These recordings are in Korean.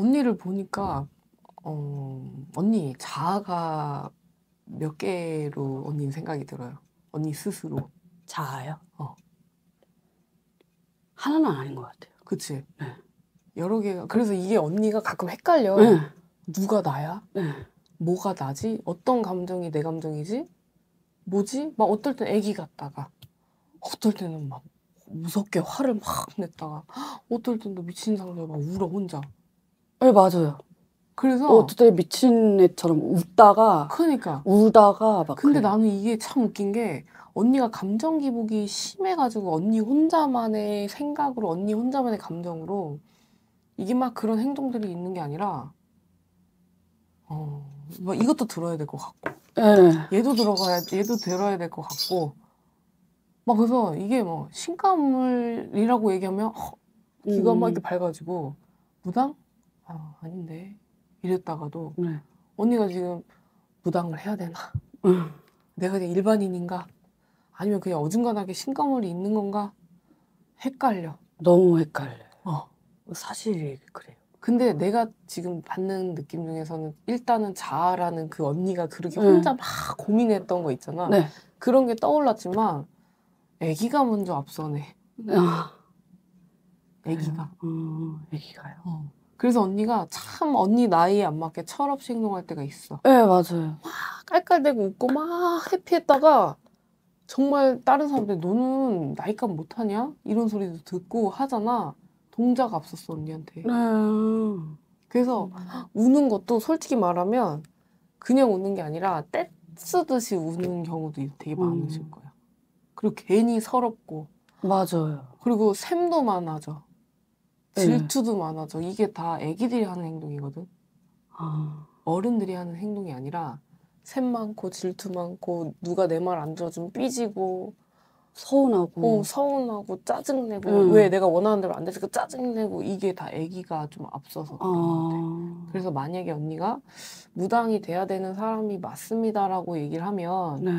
언니를 보니까 어, 언니 자아가 몇 개로 언니는 생각이 들어요. 언니 스스로. 자아요? 어. 하나는 아닌 것 같아요. 그치? 네. 여러 개가. 그래서 이게 언니가 가끔 헷갈려. 네. 누가 나야? 네. 뭐가 나지? 어떤 감정이 내 감정이지? 뭐지? 막 어떨 땐 애기 같다가. 어떨 때는 막 무섭게 화를 막 냈다가. 어떨 땐또 미친 상태로 막 울어 혼자. 네, 맞아요. 그래서 어, 어떻게 미친 애처럼 웃다가 그러니까 울다가 막 근데 그래. 나는 이게 참 웃긴 게 언니가 감정 기복이 심해가지고 언니 혼자만의 생각으로 언니 혼자만의 감정으로 이게 막 그런 행동들이 있는 게 아니라 어 뭐 이것도 들어야 될 것 같고 네. 얘도 들어가야 얘도 들어야 될 것 같고 막 그래서 이게 뭐 신가물이라고 얘기하면 허, 어, 기가막 음. 이렇게 밝아지고 무당 아, 아닌데 이랬다가도 네. 언니가 지금 무당을 해야 되나? 내가 그냥 일반인인가? 아니면 그냥 어중간하게 신가물이 있는 건가? 헷갈려. 너무 헷갈려. 어. 사실 그래요. 근데 내가 지금 받는 느낌 중에서는 일단은 자아라는 그 언니가 그렇게 네. 혼자 막 고민했던 거 있잖아. 네. 그런 게 떠올랐지만 애기가 먼저 앞서네. 아. 애기가. 음, 어, 애기가요. 어. 그래서 언니가 참 언니 나이에 안 맞게 철없이 행동할 때가 있어. 네, 맞아요. 막 깔깔대고 웃고 막 해피했다가 정말 다른 사람들 너는 나이값 못하냐? 이런 소리도 듣고 하잖아. 동작 앞섰어, 언니한테. 네. 그래서 우는 것도 솔직히 말하면 그냥 우는 게 아니라 떼쓰듯이 우는 경우도 되게 음. 많으실 거야. 그리고 괜히 서럽고. 맞아요. 그리고 샘도 많아져. 네. 질투도 많아져. 이게 다 아기들이 하는 행동이거든. 아. 어른들이 하는 행동이 아니라 샘 많고 질투 많고 누가 내 말 안 들어주면 삐지고 서운하고 어, 서운하고 짜증내고 음. 왜 내가 원하는 대로 안 돼서 짜증내고 이게 다 아기가 좀 앞서서 그런 아. 것 그래서 만약에 언니가 무당이 돼야 되는 사람이 맞습니다라고 얘기를 하면 네.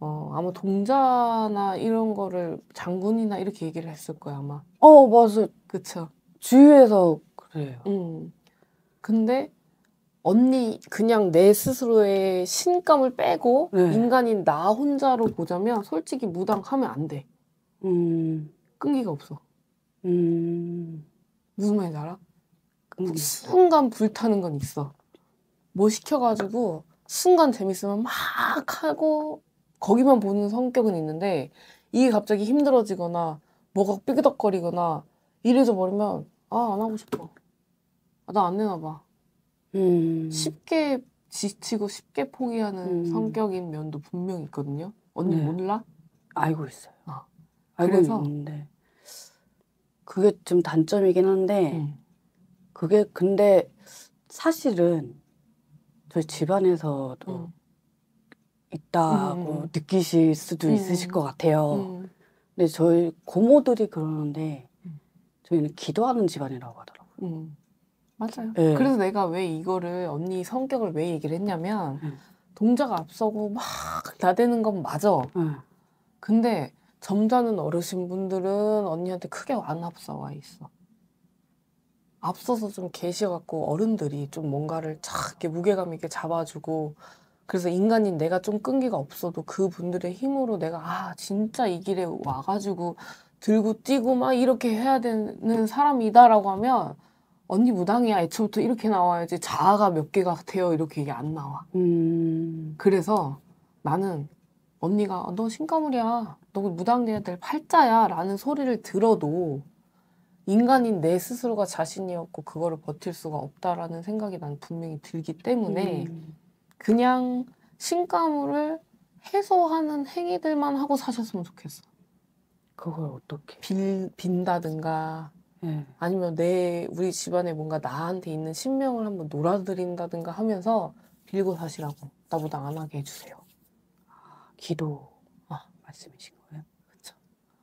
어, 아마 동자나 이런 거를 장군이나 이렇게 얘기를 했을 거야, 아마. 어, 맞아. 그쵸. 주위에서 그래요. 음. 근데 언니 그냥 내 스스로의 신감을 빼고 네. 인간인 나 혼자로 보자면 솔직히 무당하면 안 돼. 음. 끈기가 없어. 음. 무슨 말인지 알아? 음. 순간 불타는 건 있어. 뭐 시켜가지고 순간 재밌으면 막 하고 거기만 보는 성격은 있는데 이게 갑자기 힘들어지거나 뭐가 삐그덕거리거나 이래서 버리면 아 안 하고 싶어. 아, 나안 되나 봐. 음. 쉽게 지치고 쉽게 포기하는 음. 성격인 면도 분명 있거든요. 언니 네. 몰라? 알고 있어요. 아. 알고 그래서? 있는데 그게 좀 단점이긴 한데 음. 그게 근데 사실은 저희 집안에서도 음. 있다고 음. 느끼실 수도 음. 있으실 것 같아요. 근데 저희 고모들이 그러는데 저희는 기도하는 집안이라고 하더라고요. 음. 맞아요. 네. 그래서 내가 왜 이거를 언니 성격을 왜 얘기를 했냐면 네. 예. 동자 앞서고 막 나대는 건 맞아. 네. 근데 점잖은 어르신분들은 언니한테 크게 안 앞서와 있어. 앞서서 좀 계셔갖고 어른들이 좀 뭔가를 착 무게감 있게 잡아주고 그래서 인간인 내가 좀 끈기가 없어도 그 분들의 힘으로 내가 아 진짜 이 길에 와가지고 들고 뛰고 막 이렇게 해야 되는 사람이다라고 하면 언니 무당이야 애초부터 이렇게 나와야지 자아가 몇 개가 돼요 이렇게 이게 안 나와. 음. 그래서 나는 언니가 어, 너 신가물이야 너 무당 돼야 될 팔자야 라는 소리를 들어도 인간인 내 스스로가 자신이었고 그거를 버틸 수가 없다라는 생각이 난 분명히 들기 때문에 음. 그냥 신가물을 해소하는 행위들만 하고 사셨으면 좋겠어. 그걸 어떻게 빌, 빈다든가 네. 아니면 내 우리 집안에 뭔가 나한테 있는 신명을 한번 놀아드린다든가 하면서 빌고 사시라고 나보다 안 하게 해주세요. 기도 아, 말씀이신 거예요? 그렇죠.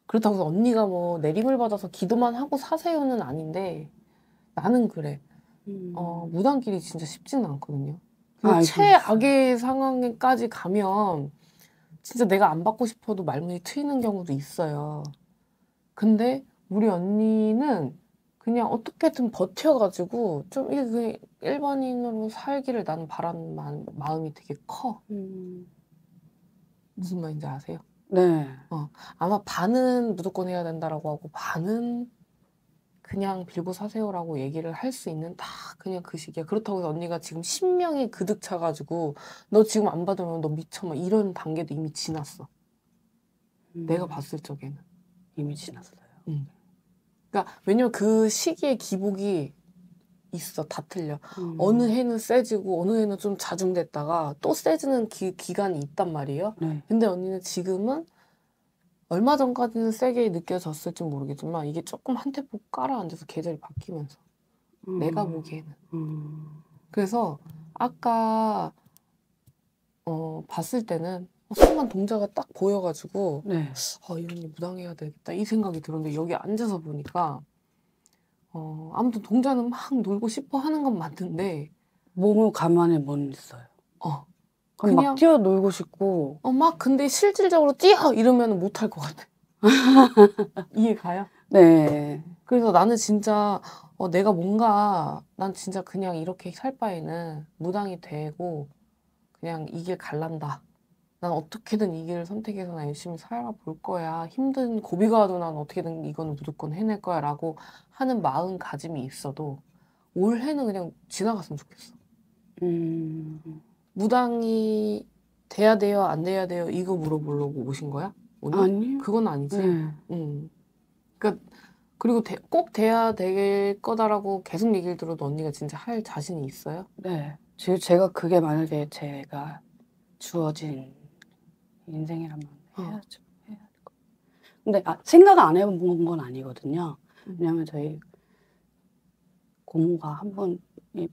그렇다고 해서 언니가 뭐 내림을 받아서 기도만 하고 사세요는 아닌데 나는 그래. 음. 어, 무당길이 진짜 쉽지는 않거든요. 아, 최악의 상황까지 가면 진짜 내가 안 받고 싶어도 말문이 트이는 경우도 있어요. 근데 우리 언니는 그냥 어떻게든 버텨가지고 좀 일반인으로 살기를 나는 바라는 마, 음이 되게 커. 음. 무슨 말인지 아세요? 네. 어, 아마 반은 무조건 해야 된다라고 하고 반은 그냥 빌고 사세요라고 얘기를 할 수 있는 다 그냥 그 시기야. 그렇다고 해서 언니가 지금 10명이 그득 차가지고 너 지금 안 받으면 너 미쳐 막 이런 단계도 이미 지났어. 음. 내가 봤을 적에는. 이미 지났어요. 음. 그러니까 왜냐면 그 시기의 기복이 있어 다 틀려 음. 어느 해는 세지고 어느 해는 좀 자중됐다가 또 세지는 기, 간이 있단 말이에요 네. 근데 언니는 지금은 얼마 전까지는 세게 느껴졌을지 모르겠지만 이게 조금 한테포 깔아앉아서 계절이 바뀌면서 음. 내가 보기에는 음. 그래서 아까 어, 봤을 때는 손만 어, 동자가 딱 보여가지고 네. 어, 이 언니 무당해야 되겠다 이 생각이 들었는데 여기 앉아서 보니까 어, 아무튼 동자는 막 놀고 싶어 하는 건 맞는데 몸을 가만히 못 있어요. 어. 그냥 막 뛰어 놀고 싶고. 어, 막 근데 실질적으로 뛰어 이러면 못 할 것 같아. 이해 가요? 네. 그래서 나는 진짜 어, 내가 뭔가 난 진짜 그냥 이렇게 살 바에는 무당이 되고 그냥 이길 갈란다. 난 어떻게든 이 길을 선택해서 난 열심히 살아볼 거야. 힘든 고비가 와도 난 어떻게든 이거 무조건 해낼 거야. 라고 하는 마음가짐이 있어도 올해는 그냥 지나갔으면 좋겠어. 음. 무당이 돼야 돼요, 안 돼야 돼요 이거 물어보려고 오신 거야? 오늘? 아니. 그건 아니지. 네. 음. 그러니까 그리고 대, 꼭 돼야 될 거다라고 계속 얘기를 들어도 언니가 진짜 할 자신이 있어요? 네. 지 제가 그게 만약에 제가 주어진 인생이라면 어. 해야죠. 해야 될 거. 근데 아, 생각 안 해본 건 아니거든요. 음. 왜냐면 저희 고모가 한번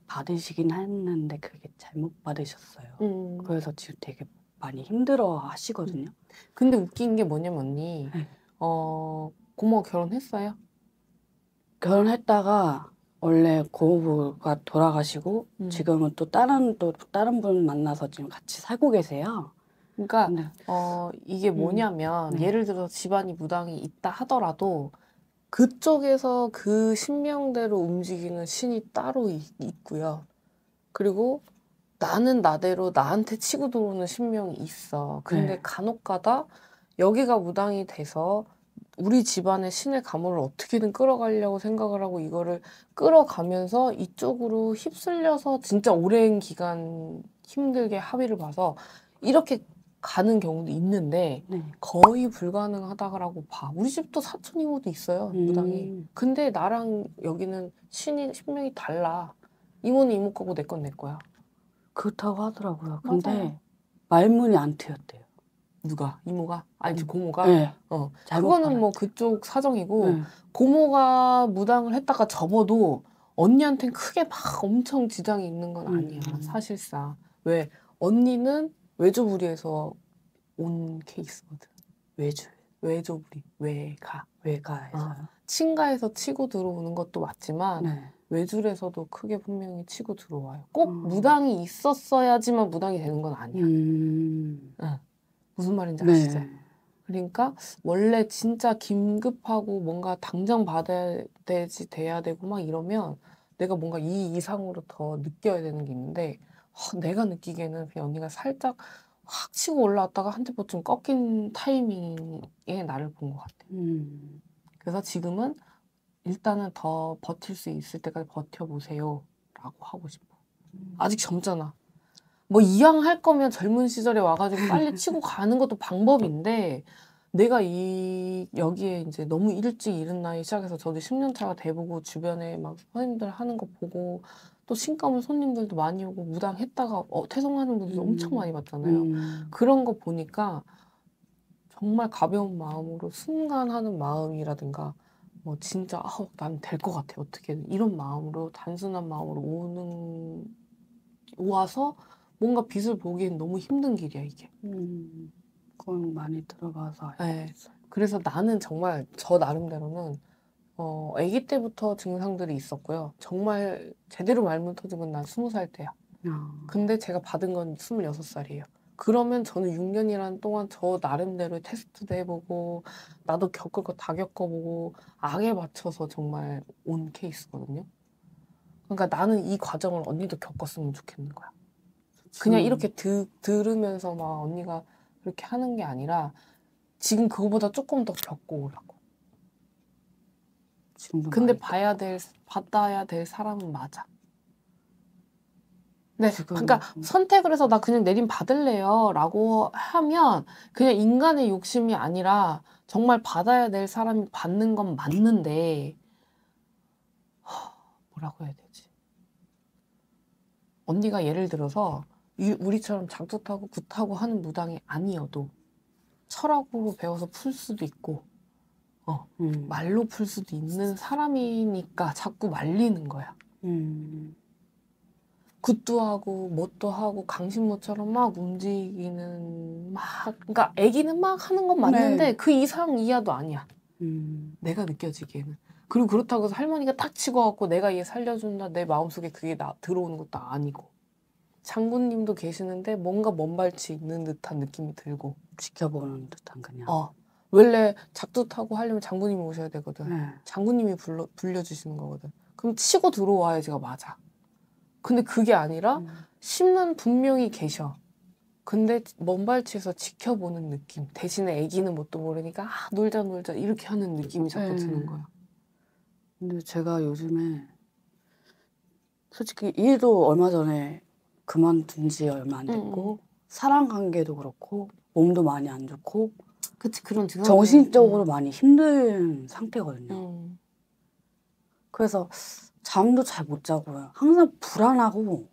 받으시긴 했는데 그게 잘못 받으셨어요. 음. 그래서 지금 되게 많이 힘들어 하시거든요. 음. 근데 웃긴 게 뭐냐면 언니, 네. 어, 고모 결혼했어요? 결혼했다가 원래 고부가 돌아가시고 음. 지금은 또 다른 또 다른 분 만나서 지금 같이 살고 계세요. 그러니까 네. 어 이게 음. 뭐냐면 음. 네. 예를 들어 집안이 무당이 있다 하더라도 그쪽에서 그 신명대로 움직이는 신이 따로 있, 있고요. 그리고 나는 나대로 나한테 치고 들어오는 신명이 있어. 근데 네. 간혹가다 여기가 무당이 돼서 우리 집안의 신의 가호를 어떻게든 끌어가려고 생각을 하고 이거를 끌어가면서 이쪽으로 휩쓸려서 진짜 오랜 기간 힘들게 합의를 봐서 이렇게 가는 경우도 있는데 네. 거의 불가능하다고 봐. 우리 집도 사촌 이모도 있어요 음. 무당이. 근데 나랑 여기는 신이 신명이 달라. 이모는 이모 거고 내 건 내 거야. 그렇다고 하더라고요. 근데 맞아요. 말문이 안 트였대요. 누가 이모가 아니 음. 고모가 네. 어 그거는 뭐 그쪽 사정이고 네. 고모가 무당을 했다가 접어도 언니한텐 크게 막 엄청 지장이 있는 건 음. 아니야 음. 사실상 왜 언니는 외조부리에서 온 케이스거든. 외주 외조부리 외가 외가에서 아. 친가에서 치고 들어오는 것도 맞지만 네. 외줄에서도 크게 분명히 치고 들어와요. 꼭 음. 무당이 있었어야지만 무당이 되는 건 아니야. 음. 응. 무슨 말인지 네. 아시죠? 그러니까 원래 진짜 긴급하고 뭔가 당장 받아야 되지 돼야 되고 막 이러면 내가 뭔가 이 이상으로 더 느껴야 되는 게 있는데 내가 느끼기에는 그냥 언니가 살짝 확 치고 올라왔다가 한테포쯤 꺾인 타이밍에 나를 본 것 같아요. 음. 그래서 지금은 일단은 더 버틸 수 있을 때까지 버텨보세요. 라고 하고 싶어. 아직 젊잖아. 뭐 이왕 할 거면 젊은 시절에 와가지고 빨리 치고 가는 것도 방법인데 내가 이 여기에 이제 너무 일찍 이른 나이 시작해서 저도 10년 차가 돼보고 주변에 막 선생님들 하는 거 보고 또신감을 손님들도 많이 오고 무당 했다가 어, 퇴송하는 분들 음. 엄청 많이 봤잖아요. 음. 그런 거 보니까 정말 가벼운 마음으로 순간 하는 마음이라든가 뭐 진짜 아, 우난 될것 어, 같아 어떻게든 이런 마음으로 단순한 마음으로 오는 와서 뭔가 빛을 보기엔 너무 힘든 길이야 이게. 음, 그건 많이 들어가서. 네. 그래서 나는 정말 저 나름대로는 어, 아기 때부터 증상들이 있었고요. 정말 제대로 말문 터진 건난 스무 살 때야. 어. 근데 제가 받은 건 스물여섯 살이에요. 그러면 저는 6년이라 동안 저 나름대로 테스트도 해보고 나도 겪을 거 다 겪어보고 악에 맞춰서 정말 온 케이스거든요. 그러니까 나는 이 과정을 언니도 겪었으면 좋겠는 거야. 그냥 이렇게 드, 들으면서 막 언니가 그렇게 하는 게 아니라 지금 그거보다 조금 더 겪고 오라고. 근데 봐야 될 받아야 될 사람은 맞아. 네, 그러니까 음. 선택을 해서 나 그냥 내림 받을래요라고 하면 그냥 인간의 욕심이 아니라 정말 받아야 될 사람이 받는 건 맞는데 허, 뭐라고 해야 되지? 언니가 예를 들어서 우리처럼 장도 타고 굿하고 하는 무당이 아니어도 철학으로 배워서 풀 수도 있고 어, 음. 말로 풀 수도 있는 사람이니까 자꾸 말리는 거야. 음. 굿도 하고 뭣도 하고 강신모처럼 막 움직이는 막그니까 아기는 막 하는 건 맞는데 네. 그 이상 이하도 아니야. 음. 내가 느껴지기에는. 그리고 그렇다고 해서 할머니가 딱 치고 갖고 내가 얘 살려준다 내 마음속에 그게 나, 들어오는 것도 아니고. 장군님도 계시는데 뭔가 먼발치 있는 듯한 느낌이 들고 지켜보는 듯한 그냥. 어. 원래 작두 타고 하려면 장군님이 오셔야 되거든. 네. 장군님이 불러, 불려주시는 거거든. 그럼 치고 들어와야 지가 맞아. 근데 그게 아니라 음. 신은 분명히 계셔. 근데 먼발치에서 지켜보는 느낌. 대신에 애기는 뭣도 모르니까 아 놀자 놀자 이렇게 하는 느낌이 자꾸 네. 드는 거야. 근데 제가 요즘에 솔직히 일도 얼마 전에 그만둔 지 얼마 안 됐고 음. 사랑 관계도 그렇고 몸도 많이 안 좋고 그치 그런 정신적으로 음. 많이 힘든 상태거든요. 음. 그래서 잠도 잘 못 자고요. 항상 불안하고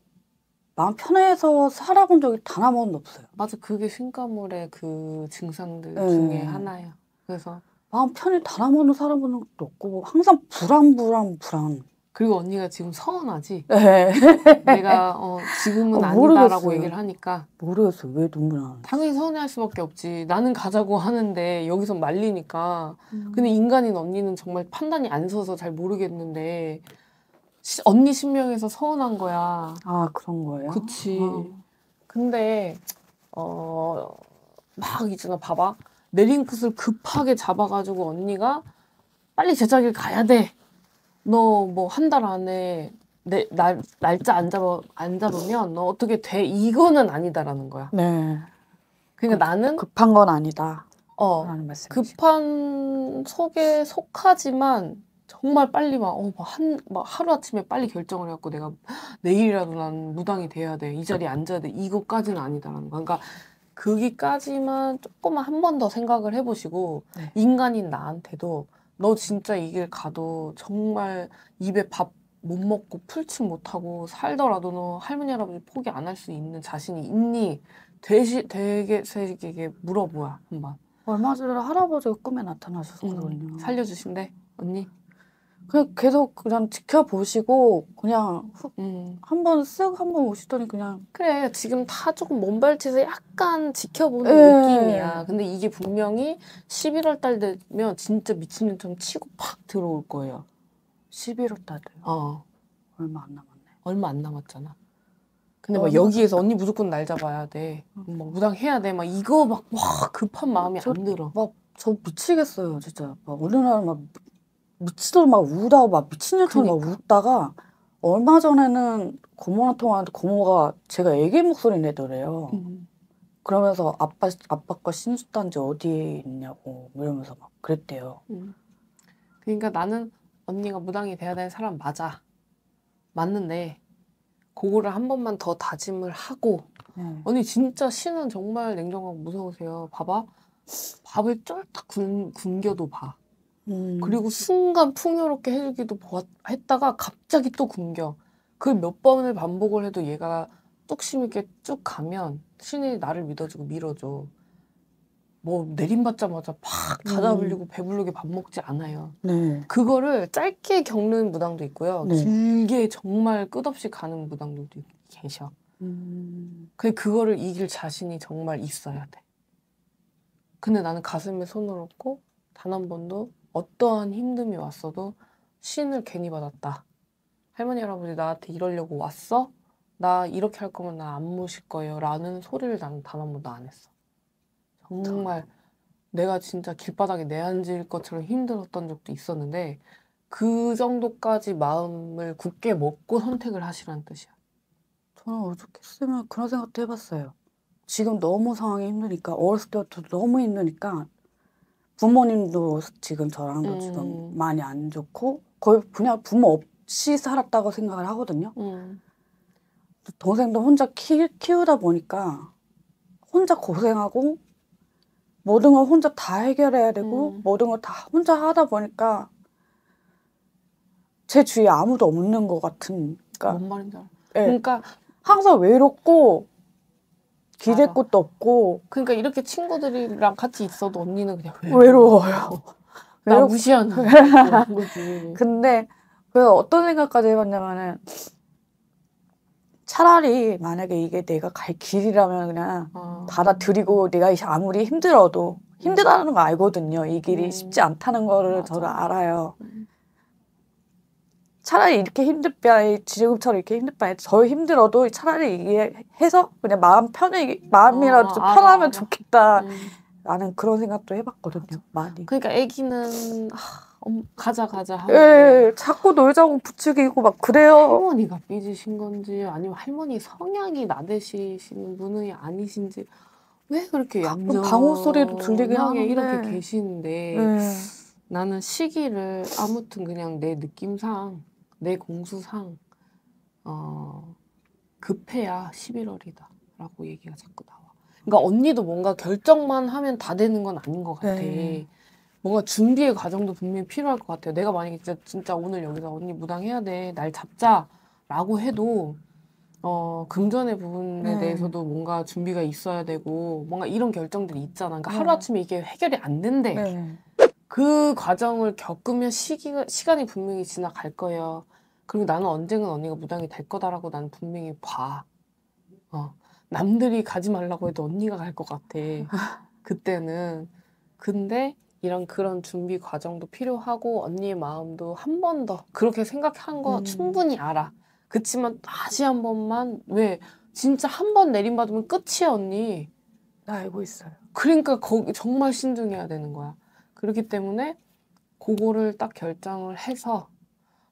마음 편해서 살아본 적이 단 한 번도 없어요. 맞아, 그게 신가물의 그 증상들 네. 중에 하나야. 그래서 마음 편히 단 한 번도 살아본 적도 없고 항상 불안, 불안, 불안. 그리고 언니가 지금 서운하지? 네. 내가 어, 지금은 어 아니다라고 얘기를 하니까 모르겠어요. 왜 눈물 안 당연히 서운해할 수밖에 없지. 나는 가자고 하는데 여기서 말리니까. 음. 근데 인간인 언니는 정말 판단이 안 서서 잘 모르겠는데 시, 언니 신명에서 서운한 거야. 아 그런 거예요? 그치. 아. 어. 근데 어막 있잖아. 봐봐. 내린 굿을 급하게 잡아가지고 언니가 빨리 제자길 가야 돼. 너뭐한달 안에 내, 날, 날짜 안, 잡아, 안 잡으면 너 어떻게 돼? 이거는 아니다라는 거야. 네. 그러니까 그, 나는 급한 건 아니다. 어. 라는 말씀. 급한 속에 속하지만 정말 빨리 막, 어, 막 한, 막 하루아침에 빨리 결정을 해갖고 내가 내일이라도 난 무당이 돼야 돼. 이 자리에 앉아야 돼. 이거까지는 아니다라는 거야. 그러니까 거기까지만 조금만 한 번 더 생각을 해보시고, 네. 인간인 나한테도 너 진짜 이 길 가도 정말 입에 밥 못 먹고 풀침 못하고 살더라도 너 할머니 할아버지 포기 안 할 수 있는 자신이 있니? 되시, 되게 세게 물어보야 한번. 얼마 전에 할아버지 꿈에 나타나셨거든요. 음, 살려주신대 언니. 그냥 계속 그냥 지켜보시고 그냥 음. 한번 쓱 한 번 오시더니 그냥 그래 지금 다 조금 몸발치에서 약간 지켜보는 네. 느낌이야 근데 이게 분명히 11월 달 되면 진짜 미친년처럼 치고 팍 들어올 거예요 11월 달에 어 얼마 안 남았네 얼마 안 남았잖아 근데 막 여기에서 언니 무조건 날 잡아야 돼. 음. 막 무당해야 돼. 막 이거 막, 와, 급한 마음이 저, 안 들어. 막, 저 미치겠어요, 진짜. 막, 어느 날막 미치도막 울다가 막 미친년처럼 그러니까. 막 울다가 얼마 전에는 고모랑 통화하는데 고모가 제가 애기 목소리 내더래요. 음. 그러면서 아빠 아빠가 신수단지 어디 에 있냐고 뭐 이러면서 막 그랬대요. 음. 그러니까 나는 언니가 무당이 돼야 되는 사람 맞아. 맞는데 그거를 한 번만 더 다짐을 하고 음. 언니 진짜 신은 정말 냉정하고 무서우세요. 봐봐. 밥을 쫄딱 굶겨도 봐. 음. 그리고 순간 풍요롭게 해주기도 했다가 갑자기 또 굶겨. 그 몇 번을 반복을 해도 얘가 뚝심 있게 쭉 가면 신이 나를 믿어주고 밀어줘. 뭐 내림받자마자 팍 가다불리고 음. 배불르게 밥 먹지 않아요. 네. 그거를 짧게 겪는 무당도 있고요. 네. 길게 정말 끝없이 가는 무당들도 계셔. 음. 그 그거를 이길 자신이 정말 있어야 돼. 근데 나는 가슴에 손을 얹고 단 한 번도 어떠한 힘듦이 왔어도 신을 괜히 받았다. 할머니 할아버지 나한테 이러려고 왔어? 나 이렇게 할 거면 나안 모실 거예요. 라는 소리를 난단한 번도 안 했어. 정말 내가 진짜 길바닥에 내앉을 것처럼 힘들었던 적도 있었는데 그 정도까지 마음을 굳게 먹고 선택을 하시라는 뜻이야. 저는 어저께쓰면 그런 생각도 해봤어요. 지금 너무 상황이 힘드니까 어렸을 때부터 너무 힘드니까 부모님도 지금 저랑도 음. 지금 많이 안 좋고 거의 그냥 부모 없이 살았다고 생각을 하거든요. 음. 동생도 혼자 키, 키우다 보니까 혼자 고생하고 모든 걸 혼자 다 해결해야 되고 음. 모든 걸 다 혼자 하다 보니까 제 주위에 아무도 없는 것 같은. 그러니까 뭔 말인지 알아. 예. 그러니까 항상 외롭고 기댈 곳도 없고. 그러니까 이렇게 친구들이랑 같이 있어도 언니는 그냥 외로워. 요 외로워요. 나 무시하는 거지. 근데 그래서 어떤 생각까지 해봤냐면은 차라리 만약에 이게 내가 갈 길이라면 그냥 아. 받아들이고 내가 아무리 힘들어도 힘들다는 거 알거든요. 이 길이 음. 쉽지 않다는 거를 저도 알아요. 음. 차라리 이렇게 힘들 바에 지금처럼 이렇게 힘들 바에 저 힘들어도 차라리 이해해서 그냥 마음 편히 마음이라도 어, 아, 편하면 아, 좋겠다. 라는 그런 생각도 해봤거든요. 많이. 그러니까 아기는 가자 가자 예, 자꾸 놀자고 부추기고 막 그래요. 할머니가 삐지신 건지 아니면 할머니 성향이 나대시는 분이 아니신지 왜 그렇게 양정 방울 소리도 들리긴 하게 이렇게 계시는데 네. 나는 시기를 아무튼 그냥 내 느낌상 내 공수상 어, 급해야 11월이다 라고 얘기가 자꾸 나와. 그러니까 언니도 뭔가 결정만 하면 다 되는 건 아닌 것 같아. 네. 뭔가 준비의 과정도 분명히 필요할 것 같아요. 내가 만약에 진짜, 진짜 오늘 여기서 언니 무당해야 돼. 날 잡자라고 해도 어, 금전의 부분에 음. 대해서도 뭔가 준비가 있어야 되고, 뭔가 이런 결정들이 있잖아. 그러니까 음. 하루아침에 이게 해결이 안 된대. 네. 그 과정을 겪으면 시기가, 시간이 분명히 지나갈 거예요. 그리고 나는 언젠간 언니가 무당이 될 거다라고 나는 분명히 봐. 어. 남들이 가지 말라고 해도 언니가 갈 것 같아. 그때는. 근데 이런 그런 준비 과정도 필요하고 언니의 마음도 한 번 더 그렇게 생각한 거 음. 충분히 알아. 그치만 다시 한 번만 왜 진짜 한 번 내림받으면 끝이야 언니. 나 알고 있어요. 그러니까 거기 정말 신중해야 되는 거야. 그렇기 때문에 그거를 딱 결정을 해서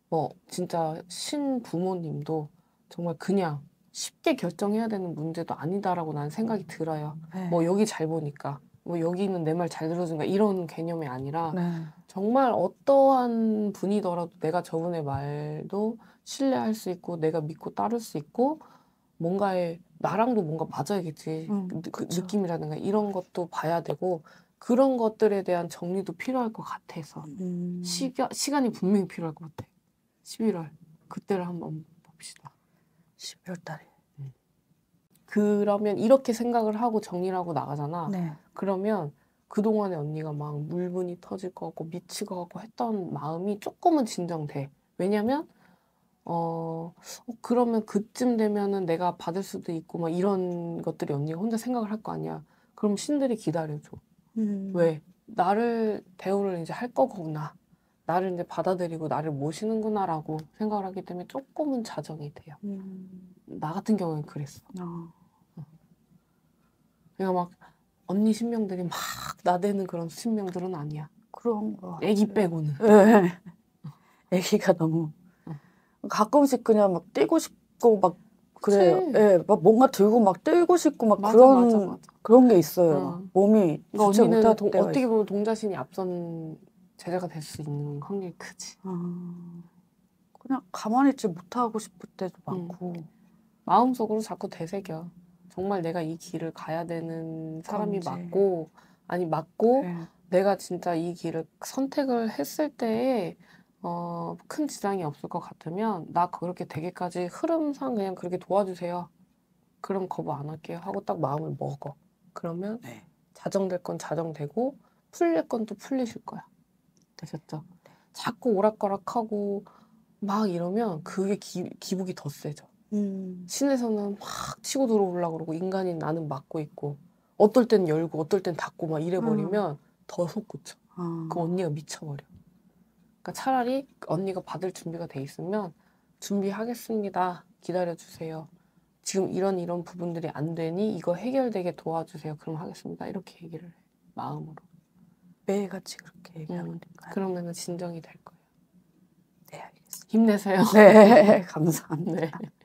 뭐 진짜 신 부모님도 정말 그냥 쉽게 결정해야 되는 문제도 아니다라고 난 생각이 들어요. 네. 뭐 여기 잘 보니까 뭐 여기는 내 말 잘 들어준가 이런 개념이 아니라 네. 정말 어떠한 분이더라도 내가 저분의 말도 신뢰할 수 있고 내가 믿고 따를 수 있고 뭔가에 나랑도 뭔가 맞아야겠지 음, 그 느낌이라든가 이런 것도 봐야 되고 그런 것들에 대한 정리도 필요할 것 같아서 음. 시가, 시간이 분명히 필요할 것같아 11월 그때를 한번 봅시다. 12월 달에. 음. 그러면 이렇게 생각을 하고 정리 하고 나가잖아. 네. 그러면 그동안에 언니가 막 물분이 터질 것 같고 미칠 것 같고 했던 마음이 조금은 진정돼. 왜냐면 어, 어 그러면 그쯤 되면은 내가 받을 수도 있고 막 이런 것들이 언니가 혼자 생각을 할 거 아니야. 그럼 신들이 기다려줘. 음. 왜 나를 배우를 이제 할 거구나. 나를 이제 받아들이고 나를 모시는구나라고 생각을 하기 때문에 조금은 자정이 돼요. 음. 나 같은 경우는 그랬어. 아. 어. 어. 그러니까 내가 막 언니 신명들이 막 나대는 그런 신명들은 아니야. 그런 거. 애기 빼고는. 예. 어. 애기가 너무 어. 가끔씩 그냥 막 뛰고 싶고 막 그래요. 예, 네, 막 뭔가 들고 막 떼고 싶고 막 맞아, 그런 맞아, 맞아. 그런 게 있어요. 어. 몸이 그러니까 못할 때 어떻게 보면 동자신이 앞선 제재가 될 수 있는 환경이 크지. 아, 그냥 가만히 있지 못하고 싶을 때도 많고 음. 마음속으로 자꾸 되새겨. 정말 내가 이 길을 가야 되는 사람이 그런지. 맞고 아니 맞고 네. 내가 진짜 이 길을 선택을 했을 때에 어, 큰 지장이 없을 것 같으면 나 그렇게 되기까지 흐름상 그냥 그렇게 도와주세요. 그럼 거부 안 할게요 하고 딱 마음을 먹어. 그러면 네. 자정될 건 자정되고 풀릴 건 또 풀리실 거야. 되셨죠? 네. 자꾸 오락가락하고 막 이러면 그게 기, 기복이 더 세죠. 음. 신에서는 막 치고 들어오려고 그러고 인간인 나는 막고 있고 어떨 땐 열고 어떨 땐 닫고 막 이래 버리면 음. 더 속고쳐. 아. 그 언니가 미쳐버려. 그러니까 차라리 언니가 받을 준비가 돼 있으면 준비하겠습니다. 기다려주세요. 지금 이런 이런 부분들이 안 되니 이거 해결되게 도와주세요. 그럼 하겠습니다. 이렇게 얘기를 해. 마음으로. 매일같이 그렇게 얘기하면 음, 될까요? 그러면 진정이 될 거예요. 네, 알겠습니다. 힘내세요. 네, 감사합니다.